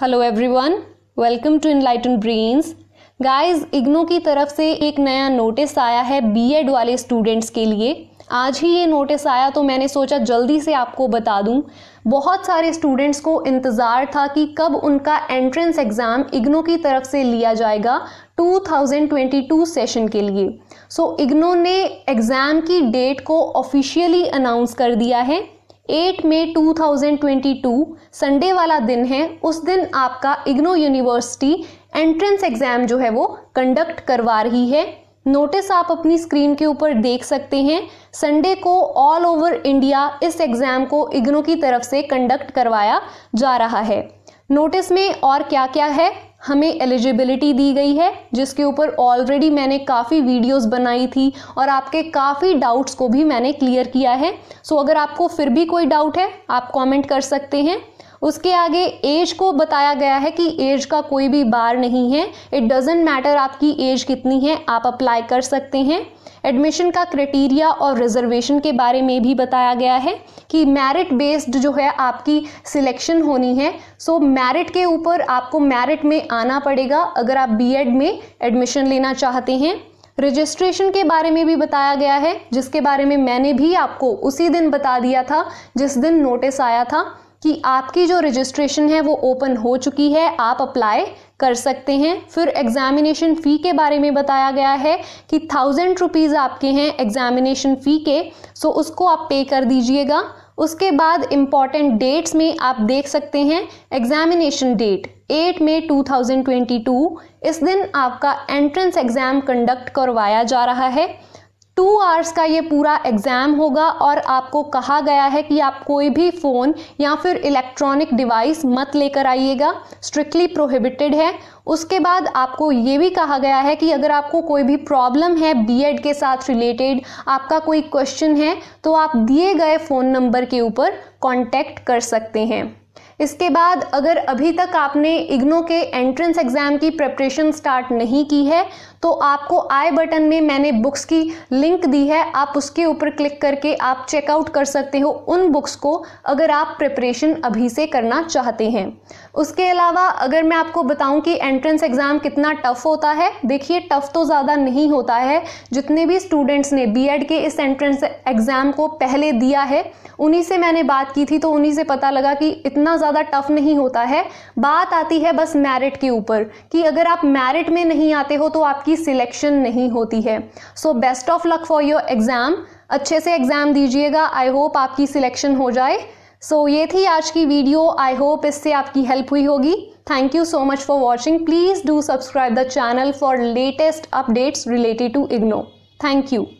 hello everyone welcome to Enlighten Brains guys IGNOU की तरफ से एक नया नोटिस आया है बीएड वाले स्टूडेंट्स के लिए आज ही ये नोटिस आया तो मैंने सोचा जल्दी से आपको बता दूं बहुत सारे स्टूडेंट्स को इंतज़ार था कि कब उनका एंट्रेंस एग्ज़ाम इग्नो की तरफ से लिया जाएगा 2022 सेशन के लिए सो so, इग्नो ने एग्ज़ाम की डेट को ऑफिशियली अनाउंस कर दिया है 8 मई 2022 संडे वाला दिन है उस दिन आपका इग्नो यूनिवर्सिटी एंट्रेंस एग्ज़ाम जो है वो कंडक्ट करवा रही है नोटिस आप अपनी स्क्रीन के ऊपर देख सकते हैं संडे को ऑल ओवर इंडिया इस एग्ज़ाम को इग्नो की तरफ से कंडक्ट करवाया जा रहा है नोटिस में और क्या क्या है हमें एलिजिबिलिटी दी गई है जिसके ऊपर ऑलरेडी मैंने काफ़ी वीडियोस बनाई थी और आपके काफ़ी डाउट्स को भी मैंने क्लियर किया है सो so, अगर आपको फिर भी कोई डाउट है आप कमेंट कर सकते हैं उसके आगे एज को बताया गया है कि एज का कोई भी बार नहीं है इट डजेंट मैटर आपकी एज कितनी है आप अप्लाई कर सकते हैं एडमिशन का क्राइटेरिया और रिजर्वेशन के बारे में भी बताया गया है कि मेरिट बेस्ड जो है आपकी सिलेक्शन होनी है सो so, मेरिट के ऊपर आपको मेरिट में आना पड़ेगा अगर आप बीएड में एडमिशन लेना चाहते हैं रजिस्ट्रेशन के बारे में भी बताया गया है जिसके बारे में मैंने भी आपको उसी दिन बता दिया था जिस दिन नोटिस आया था कि आपकी जो रजिस्ट्रेशन है वो ओपन हो चुकी है आप अप्लाई कर सकते हैं फिर एग्ज़ामिनेशन फ़ी के बारे में बताया गया है कि थाउजेंड रुपीज़ आपके हैं एग्ज़ामिनेशन फ़ी के सो उसको आप पे कर दीजिएगा उसके बाद इम्पॉर्टेंट डेट्स में आप देख सकते हैं एग्ज़ामिनेशन डेट 8 मई 2022 इस दिन आपका एंट्रेंस एग्ज़ाम कंडक्ट करवाया जा रहा है टू आवर्स का ये पूरा एग्ज़ाम होगा और आपको कहा गया है कि आप कोई भी फ़ोन या फिर इलेक्ट्रॉनिक डिवाइस मत लेकर आइएगा स्ट्रिक्टली प्रोहिबिटेड है उसके बाद आपको ये भी कहा गया है कि अगर आपको कोई भी प्रॉब्लम है बीएड के साथ रिलेटेड आपका कोई क्वेश्चन है तो आप दिए गए फ़ोन नंबर के ऊपर कॉन्टेक्ट कर सकते हैं इसके बाद अगर अभी तक आपने इग्नो के एंट्रेंस एग्ज़ाम की प्रेपरेशन स्टार्ट नहीं की है तो आपको आई बटन में मैंने बुक्स की लिंक दी है आप उसके ऊपर क्लिक करके आप चेकआउट कर सकते हो उन बुक्स को अगर आप प्रिपरेशन अभी से करना चाहते हैं उसके अलावा अगर मैं आपको बताऊं कि एंट्रेंस एग्ज़ाम कितना टफ़ होता है देखिए टफ़ तो ज़्यादा नहीं होता है जितने भी स्टूडेंट्स ने बी के इस एंट्रेंस एग्ज़ाम को पहले दिया है उन्हीं से मैंने बात की थी तो उन्हीं से पता लगा कि इतना ज़्यादा ज़्यादा टफ नहीं होता है बात आती है बस मेरिट के ऊपर कि अगर आप मैरिट में नहीं आते हो तो आपकी सिलेक्शन नहीं होती है so best of luck for your exam अच्छे से एग्ज़ाम दीजिएगा आई होप आपकी सिलेक्शन हो जाए सो so, ये थी आज की वीडियो आई होप इससे आपकी हेल्प हुई होगी thank you so much for watching please do subscribe the channel for latest updates related to IGNOU thank you